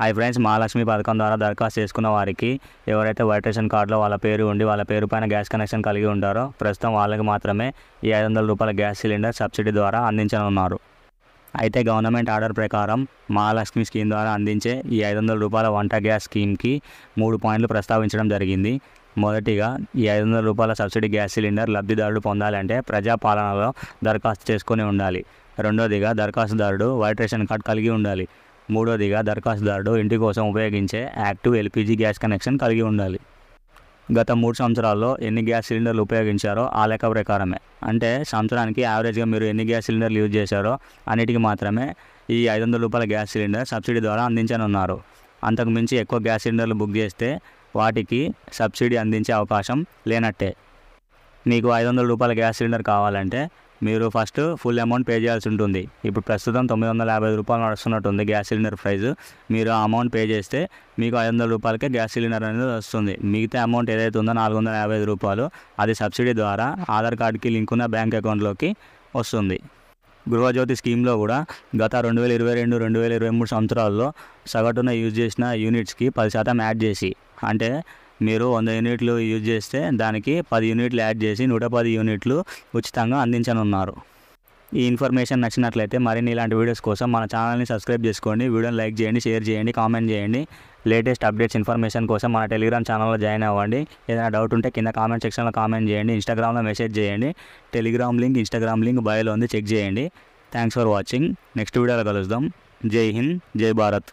hi friends Mahalakshmi పథకం ద్వారా దరఖాస్తు చేసుకున్న వారికి ఎవరైతే వైట్ రేషన్ కార్డులో వాళ్ళ పేరు ఉండి వాళ్ళ పేరు పైన గ్యాస్ కనెక్షన్ కలిగి ఉంటారో ప్రస్తుతం వాళ్ళకి మాత్రమే ఈ ఐదు వందల రూపాయల గ్యాస్ సిలిండర్ సబ్సిడీ ద్వారా అందించనున్నారు అయితే గవర్నమెంట్ ఆర్డర్ ప్రకారం మహాలక్ష్మి స్కీమ్ ద్వారా అందించే ఈ ఐదు వందల రూపాయల వంట గ్యాస్ స్కీమ్కి మూడు పాయింట్లు ప్రస్తావించడం జరిగింది మొదటిగా ఈ ఐదు వందల రూపాయల సబ్సిడీ గ్యాస్ సిలిండర్ లబ్ధిదారుడు పొందాలంటే ప్రజాపాలనలో దరఖాస్తు చేసుకుని ఉండాలి రెండోదిగా దరఖాస్తుదారుడు వైట్ రేషన్ కార్డు కలిగి ఉండాలి మూడోదిగా దరఖాస్తుదారుడు ఇంటి కోసం ఉపయోగించే యాక్టివ్ ఎల్పిజి గ్యాస్ కనెక్షన్ కలిగి ఉండాలి గత మూడు సంవత్సరాల్లో ఎన్ని గ్యాస్ సిలిండర్లు ఉపయోగించారో ఆ లెక్క ప్రకారమే అంటే సంవత్సరానికి యావరేజ్గా మీరు ఎన్ని గ్యాస్ సిలిండర్లు యూజ్ చేశారో అన్నిటికీ మాత్రమే ఈ ఐదు వందల రూపాయల గ్యాస్ సిలిండర్ సబ్సిడీ ద్వారా అందించనున్నారు అంతకు మించి ఎక్కువ గ్యాస్ సిలిండర్లు బుక్ చేస్తే వాటికి సబ్సిడీ అందించే అవకాశం లేనట్టే మీకు ఐదు వందల రూపాయల గ్యాస్ సిలిండర్ కావాలంటే మీరు ఫస్ట్ ఫుల్ అమౌంట్ పే చేయాల్సి ఉంటుంది ఇప్పుడు ప్రస్తుతం తొమ్మిది వందల యాభై రూపాయలు ఉంది గ్యాస్ సిలిండర్ ప్రైస్ మీరు ఆ అమౌంట్ పే చేస్తే మీకు ఐదు వందల రూపాయలకే గ్యాస్ సిలిండర్ అనేది వస్తుంది మిగతా అమౌంట్ ఏదైతే ఉందో నాలుగు వందల యాభై ఐదు రూపాయలు అది సబ్సిడీ ద్వారా ఆధార్ కార్డుకి లింక్ ఉన్న బ్యాంక్ అకౌంట్లోకి వస్తుంది గృహజ్యోతి స్కీమ్లో కూడా గత రెండు వేల ఇరవై రెండు రెండు వేల ఇరవై మూడు సంవత్సరాల్లో సగటున యూజ్ చేసిన యూనిట్స్కి పది శాతం యాడ్ చేసి అంటే మీరు వంద యూనిట్లు యూజ్ చేస్తే దానికి పది యూనిట్లు యాడ్ చేసి నూట పది యూనిట్లు ఉచితంగా అందించనున్నారు ఈ ఇన్ఫర్మేషన్ నచ్చినట్లయితే మరిన్ని ఇలాంటి వీడియోస్ కోసం మన ఛానల్ని సబ్స్క్రైబ్ చేసుకోండి వీడియోని లైక్ చేయండి షేర్ చేయండి కామెంట్ చేయండి లేటెస్ట్ అప్డేట్స్ ఇన్ఫర్మేషన్ కోసం మన టెలిగ్రామ్ ఛానల్లో జాయిన్ అవ్వండి ఏదైనా డౌట్ ఉంటే కింద కామెంట్ సెక్షన్లో కామెంట్ చేయండి ఇన్స్టాగ్రామ్లో మెసేజ్ చేయండి టెలిగ్రామ్ లింక్ ఇన్స్టాగ్రామ్ లింక్ బయోలో ఉంది చెక్ చేయండి థ్యాంక్స్ ఫర్ వాచింగ్ నెక్స్ట్ వీడియోలో కలుద్దాం జై హింద్ జై భారత్